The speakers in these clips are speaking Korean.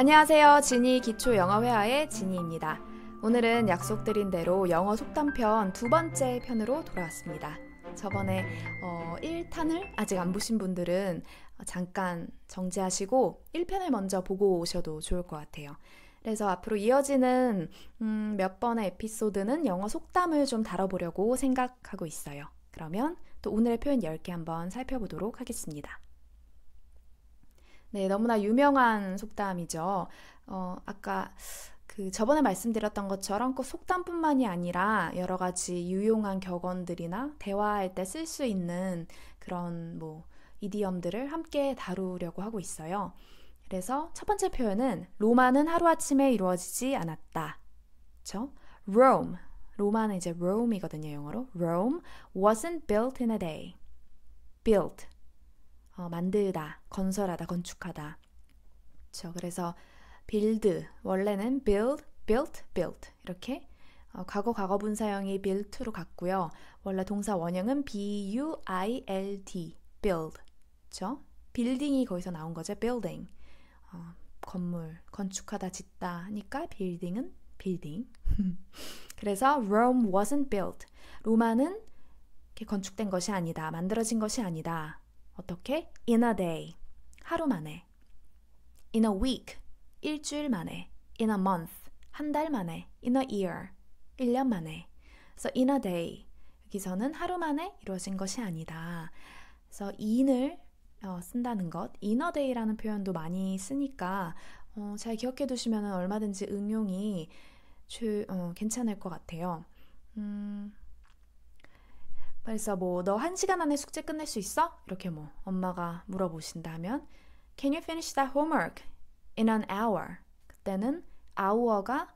안녕하세요. 지니 기초 영어회화의 지니입니다. 오늘은 약속드린 대로 영어 속담편 두 번째 편으로 돌아왔습니다. 저번에 어, 1탄을 아직 안 보신 분들은 잠깐 정지하시고 1편을 먼저 보고 오셔도 좋을 것 같아요. 그래서 앞으로 이어지는 음, 몇 번의 에피소드는 영어 속담을 좀 다뤄보려고 생각하고 있어요. 그러면 또 오늘의 표현 10개 한번 살펴보도록 하겠습니다. 네, 너무나 유명한 속담이죠. 어, 아까 그 저번에 말씀드렸던 것처럼 꼭 속담뿐만이 아니라 여러 가지 유용한 격언들이나 대화할 때 쓸 수 있는 그런 뭐 이디엄들을 함께 다루려고 하고 있어요. 그래서 첫 번째 표현은 로마는 하루아침에 이루어지지 않았다. 그렇죠? Rome. 로마는 이제 Rome이거든요, 영어로. Rome wasn't built in a day. built 어, 만들다, 건설하다, 건축하다. 그렇죠. 그래서 build 원래는 build, built, built 이렇게 어, 과거 과거 분사형이 built로 갔고요. 원래 동사 원형은 b u i l d build 그렇죠. 빌딩이 거기서 나온 거죠. building 어, 건물 건축하다 짓다 하니까 빌딩은 빌딩. 그래서 Rome wasn't built. 로마는 건축된 것이 아니다. 만들어진 것이 아니다. 어떻게? In a day. 하루 만에. In a week. 일주일 만에. In a month. 한 달 만에. In a year. 1년 만에. So in a day. 여기서는 하루 만에 이루어진 것이 아니다. 그래서 in을 어, 쓴다는 것, in a day라는 표현도 많이 쓰니까 어, 잘 기억해 두시면 얼마든지 응용이 주, 어, 괜찮을 것 같아요. 음, 벌써 뭐너1 시간 안에 숙제 끝낼 수 있어? 이렇게 뭐 엄마가 물어보신다면 Can you finish that homework in an hour? 그때는 hour가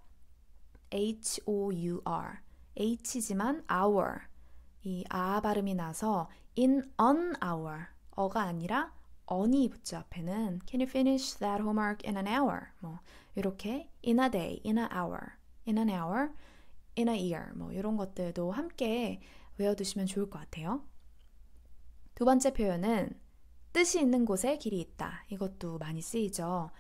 h o u r h지만 hour 이 아 발음이 나서 in an hour 어가 아니라 언 n 이 붙죠 앞에는 Can you finish that homework in an hour? 뭐 이렇게 in a day, in an hour, in an hour, in a year 뭐 이런 것들도 함께 외워두시면 좋을 것 같아요. 두 번째 표현은 뜻이 있는 곳에 길이 있다. 이것도 많이 쓰이죠.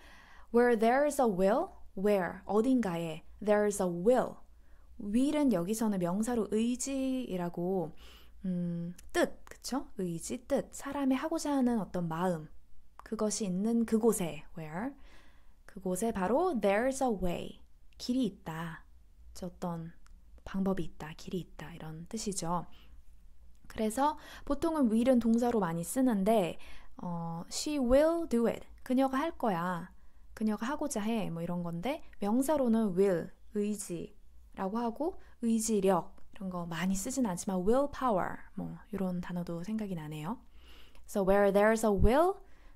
Where there is a will, where 어딘가에 there is a will. will은 여기서는 명사로 의지라고 음, 뜻, 그쵸? 의지, 뜻, 사람의 하고자 하는 어떤 마음, 그것이 있는 그곳에 where 그곳에 바로 there's a way 길이 있다. 어떤 방법이 있다, 길이 있다 이런 뜻이죠. 그래서 보통은 will은 동사로 많이 쓰는데 어, she will do it. 그녀가 할 거야. 그녀가 하고자 해. 뭐 이런 건데 명사로는 will, 의지라고 하고 의지력 이런 거 많이 쓰진 않지만 willpower 뭐 이런 단어도 생각이 나네요. So where there's a will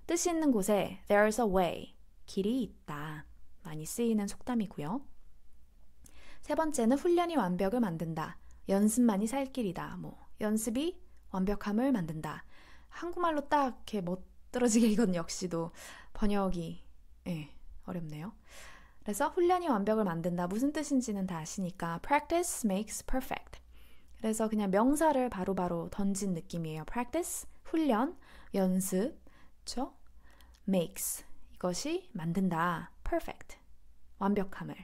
뜻이 있는 곳에 there's a way 길이 있다 많이 쓰이는 속담이고요. 세 번째는 훈련이 완벽을 만든다. 연습만이 살 길이다. 뭐 연습이 완벽함을 만든다. 한국말로 딱 이렇게 멋들어지게 이건 역시도 번역이 예, 어렵네요. 그래서 훈련이 완벽을 만든다. 무슨 뜻인지는 다 아시니까 practice makes perfect. 그래서 그냥 명사를 바로바로 바로 던진 느낌이에요. practice, 훈련, 연습, 그쵸? makes 이것이 만든다. perfect 완벽함을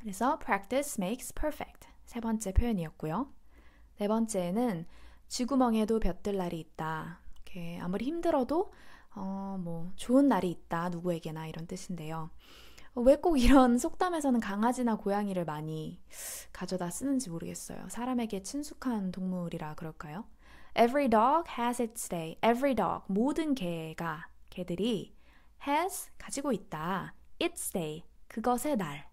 그래서 practice makes perfect. 세 번째 표현이었고요. 네 번째는 지구멍에도 볕들 날이 있다. 이렇게 아무리 힘들어도 어, 뭐 좋은 날이 있다 누구에게나 이런 뜻인데요. 왜 꼭 이런 속담에서는 강아지나 고양이를 많이 가져다 쓰는지 모르겠어요. 사람에게 친숙한 동물이라 그럴까요? Every dog has its day. Every dog 모든 개가 개들이 has 가지고 있다. Its day 그것의 날.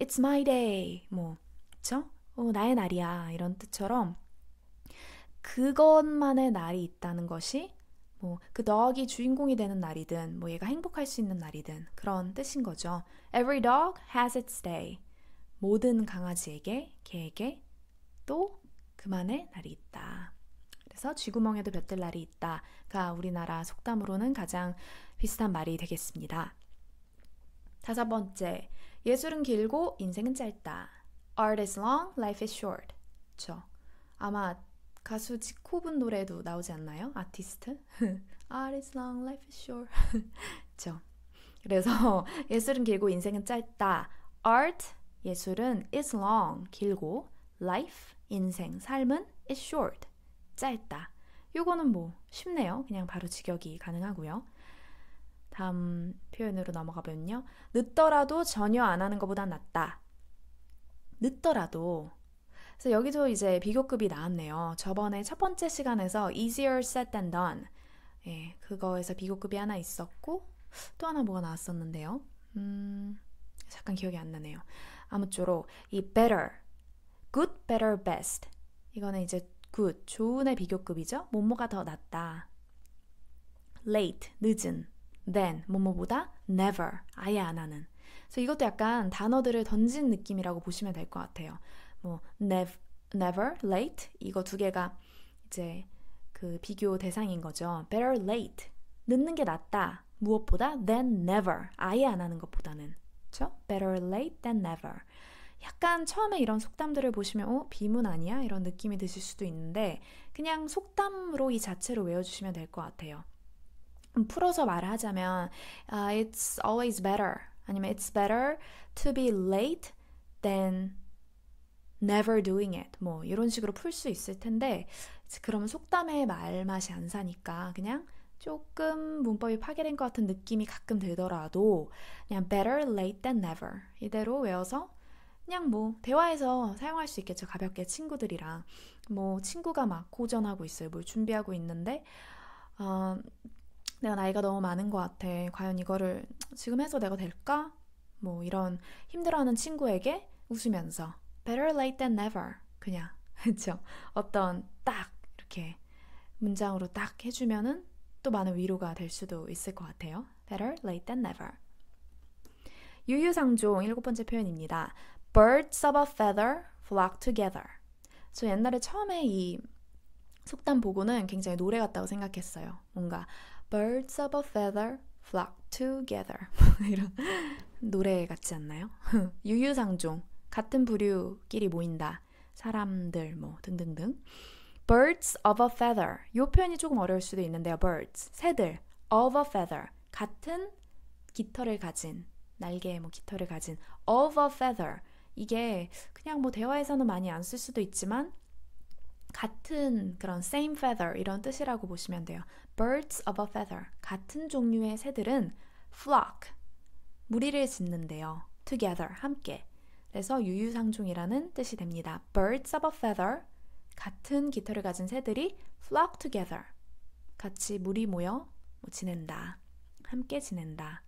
It's my day. 뭐, 그쵸? 어, 나의 날이야. 이런 뜻처럼 그것만의 날이 있다는 것이 뭐그 dog이 주인공이 되는 날이든 뭐 얘가 행복할 수 있는 날이든 그런 뜻인 거죠. Every dog has its day. 모든 강아지에게 개에게 또 그만의 날이 있다. 그래서 쥐구멍에도 볕들 날이 있다가 우리나라 속담으로는 가장 비슷한 말이 되겠습니다. 다섯 번째, 예술은 길고 인생은 짧다. Art is long, life is short. 그쵸? 아마 가수 지코분 노래도 나오지 않나요? 아티스트? Art is long, life is short. 그쵸? 그래서 예술은 길고 인생은 짧다. Art, 예술은 is long, 길고 life, 인생, 삶은 is short, 짧다. 요거는 뭐 쉽네요. 그냥 바로 직역이 가능하고요. 다음 표현으로 넘어가면요. 늦더라도 전혀 안 하는 것보단 낫다. 늦더라도. 그래서 여기도 이제 비교급이 나왔네요. 저번에 첫 번째 시간에서 easier said than done. 예, 그거에서 비교급이 하나 있었고, 또 하나 뭐가 나왔었는데요. 음, 잠깐 기억이 안 나네요. 아무쪼록 이 better, good, better, best. 이거는 이제 good, 좋은의 비교급이죠. 뭐뭐가 더 낫다. late, 늦은. than 뭐뭐보다 never 아예 안 하는. 그래서 이것도 약간 단어들을 던진 느낌이라고 보시면 될 것 같아요. 뭐 n e v never, late 이거 두 개가 이제 그 비교 대상인 거죠. Better late 늦는 게 낫다 무엇보다 than never 아예 안 하는 것보다는 그렇죠? Better late than never. 약간 처음에 이런 속담들을 보시면 어 비문 아니야 이런 느낌이 드실 수도 있는데 그냥 속담으로 이 자체로 외워주시면 될 것 같아요. 풀어서 말하자면 uh, it's always better 아니면 it's better to be late than never doing it 뭐 이런 식으로 풀 수 있을 텐데 그러면 속담의 말 맛이 안 사니까 그냥 조금 문법이 파괴된 것 같은 느낌이 가끔 들더라도 그냥 better late than never 이대로 외워서 그냥 뭐 대화에서 사용할 수 있겠죠 가볍게 친구들이랑 뭐 친구가 막 고전하고 있어요 뭘 준비하고 있는데 어, 내가 나이가 너무 많은 것 같아. 과연 이거를 지금 해서 내가 될까? 뭐 이런 힘들어하는 친구에게 웃으면서 better late than never 그냥 그렇죠 어떤 딱 이렇게 문장으로 딱 해주면은 또 많은 위로가 될 수도 있을 것 같아요. Better late than never. 유유상종 일곱 번째 표현입니다. Birds of a feather flock together. 저 옛날에 처음에 이 속담 보고는 굉장히 노래 같다고 생각했어요. 뭔가 Birds of a feather flock together. 뭐 이런 노래 같지 않나요? 유유상종 같은 부류끼리 모인다. 사람들 뭐 등등등. Birds of a feather. 이 표현이 조금 어려울 수도 있는데요. Birds 새들 of a feather 같은 깃털을 가진 날개에 뭐 깃털을 가진 of a feather 이게 그냥 뭐 대화에서는 많이 안 쓸 수도 있지만 같은 그런 same feather 이런 뜻이라고 보시면 돼요. birds of a feather 같은 종류의 새들은 flock 무리를 짓는데요. together 함께. 그래서 유유상종이라는 뜻이 됩니다. birds of a feather 같은 깃털을 가진 새들이 flock together 같이 무리 모여 뭐 지낸다. 함께 지낸다.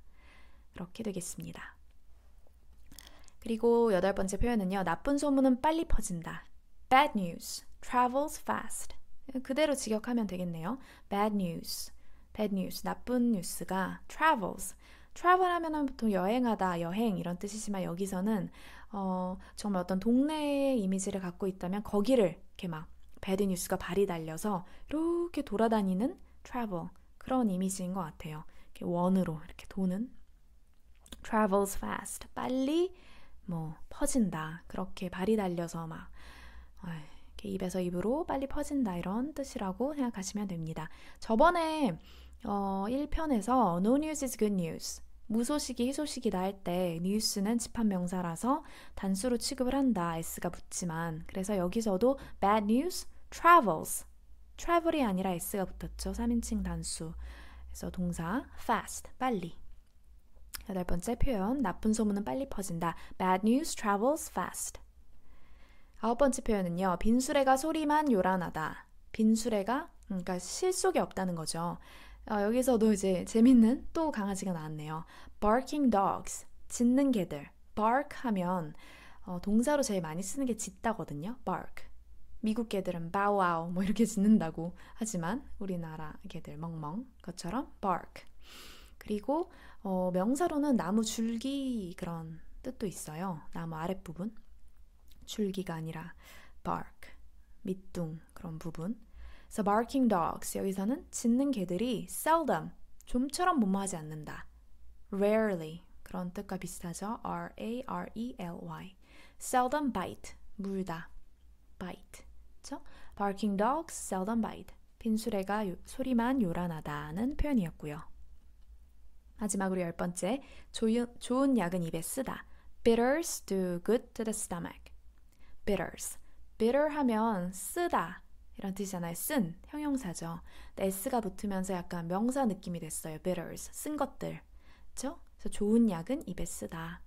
그렇게 되겠습니다. 그리고 여덟 번째 표현은요. 나쁜 소문은 빨리 퍼진다. bad news travels fast. 그대로 직역하면 되겠네요. bad news. bad news. 나쁜 뉴스가 travels. travel 하면 보통 여행하다, 여행 이런 뜻이지만 여기서는 어, 정말 어떤 동네의 이미지를 갖고 있다면 거기를 이렇게 막 bad news가 발이 달려서 이렇게 돌아다니는 travel 그런 이미지인 것 같아요. 이렇게 원으로 이렇게 도는 travels fast 빨리 뭐 퍼진다 그렇게 발이 달려서 막 어이, 입에서 입으로 빨리 퍼진다 이런 뜻이라고 생각하시면 됩니다. 저번에 어, 1편에서 No news is good news 무소식이 희소식이다 할때 뉴스는 집합명사라서 단수로 취급을 한다 s가 붙지만 그래서 여기서도 bad news travels travel이 아니라 s가 붙었죠 3인칭 단수 그래서 동사 fast 빨리 여덟 번째 표현 나쁜 소문은 빨리 퍼진다 bad news travels fast 아홉 번째 표현은요. 빈수레가 소리만 요란하다. 빈수레가 그러니까 실속이 없다는 거죠. 어, 여기서도 이제 재밌는 또 강아지가 나왔네요. barking dogs, 짖는 개들. bark 하면 어, 동사로 제일 많이 쓰는 게 짖다거든요. bark. 미국 개들은 bow 뭐 이렇게 짖는다고 하지만 우리나라 개들 멍멍 것처럼 bark. 그리고 어, 명사로는 나무 줄기 그런 뜻도 있어요. 나무 아랫부분. 줄기가 아니라 bark, 밑둥 그런 부분. So barking dogs 여기서는 짖는 개들이 seldom 좀처럼 뭐뭐하지 않는다. rarely 그런 뜻과 비슷하죠. r a r e l y seldom bite 물다 bite 그렇죠? barking dogs seldom bite 빈수레가 요, 소리만 요란하다는 표현이었고요. 마지막으로 열 번째 좋은, 좋은 약은 입에 쓰다. Bitters do good to the stomach. bitters. bitter 하면 쓰다 이런 뜻이잖아요. 쓴 형용사죠. s가 붙으면서 약간 명사 느낌이 됐어요. bitters 쓴 것들, 그렇죠? 그래서 좋은 약은 입에 쓰다.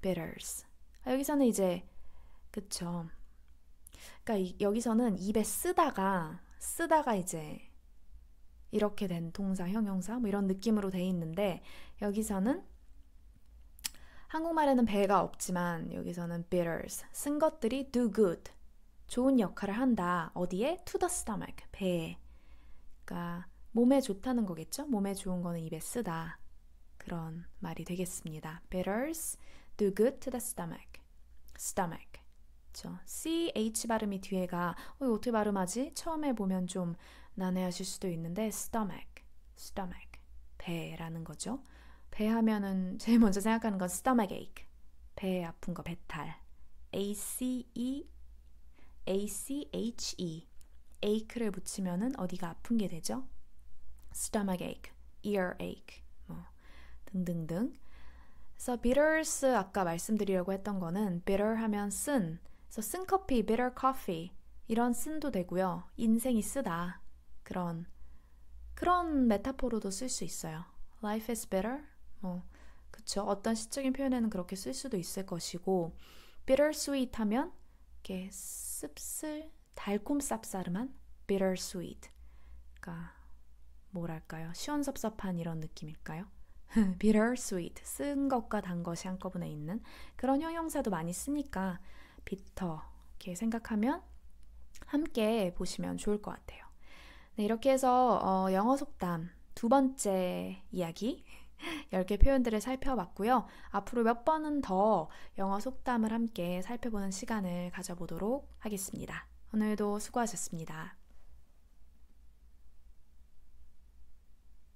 bitters. 아, 여기서는 이제 그쵸. 그러니까 이, 여기서는 입에 쓰다가 쓰다가 이제 이렇게 된 동사, 형용사 뭐 이런 느낌으로 돼 있는데 여기서는 한국말에는 배가 없지만 여기서는 bitters 쓴 것들이 do good 좋은 역할을 한다. 어디에? to the stomach 배에. 그러니까 몸에 좋다는 거겠죠? 몸에 좋은 거는 입에 쓰다. 그런 말이 되겠습니다. bitters do good to the stomach. stomach. 그렇죠? ch 발음이 뒤에가 어, 이거 어떻게 발음하지? 처음에 보면 좀 난해하실 수도 있는데 stomach, stomach 배라는 거죠. 배 하면은 제일 먼저 생각하는 건 stomach ache. 배 아픈 거 배탈. A C E A C H E. ache를 붙이면은 어디가 아픈 게 되죠? stomach ache, ear ache 뭐 등등등. 그래서 bitters 아까 말씀드리려고 했던 거는 bitter 하면 쓴. 그래쓴 커피, bitter coffee 이런 쓴도 되고요. 인생이 쓰다. 그런 그런 메타포로도 쓸 수 있어요. Life is bitter. 어, 그쵸. 어떤 시적인 표현에는 그렇게 쓸 수도 있을 것이고, bittersweet 하면 이렇게 씁쓸, 달콤 쌉싸름한 bittersweet. 그러니까 뭐랄까요? 시원섭섭한 이런 느낌일까요? bittersweet. 쓴 것과 단 것이 한꺼번에 있는 그런 형용사도 많이 쓰니까 bitter 이렇게 생각하면 함께 보시면 좋을 것 같아요. 네, 이렇게 해서 어, 영어 속담 두 번째 이야기 10개 표현들을 살펴봤고요. 앞으로 몇 번은 더 영어 속담을 함께 살펴보는 시간을 가져보도록 하겠습니다. 오늘도 수고하셨습니다.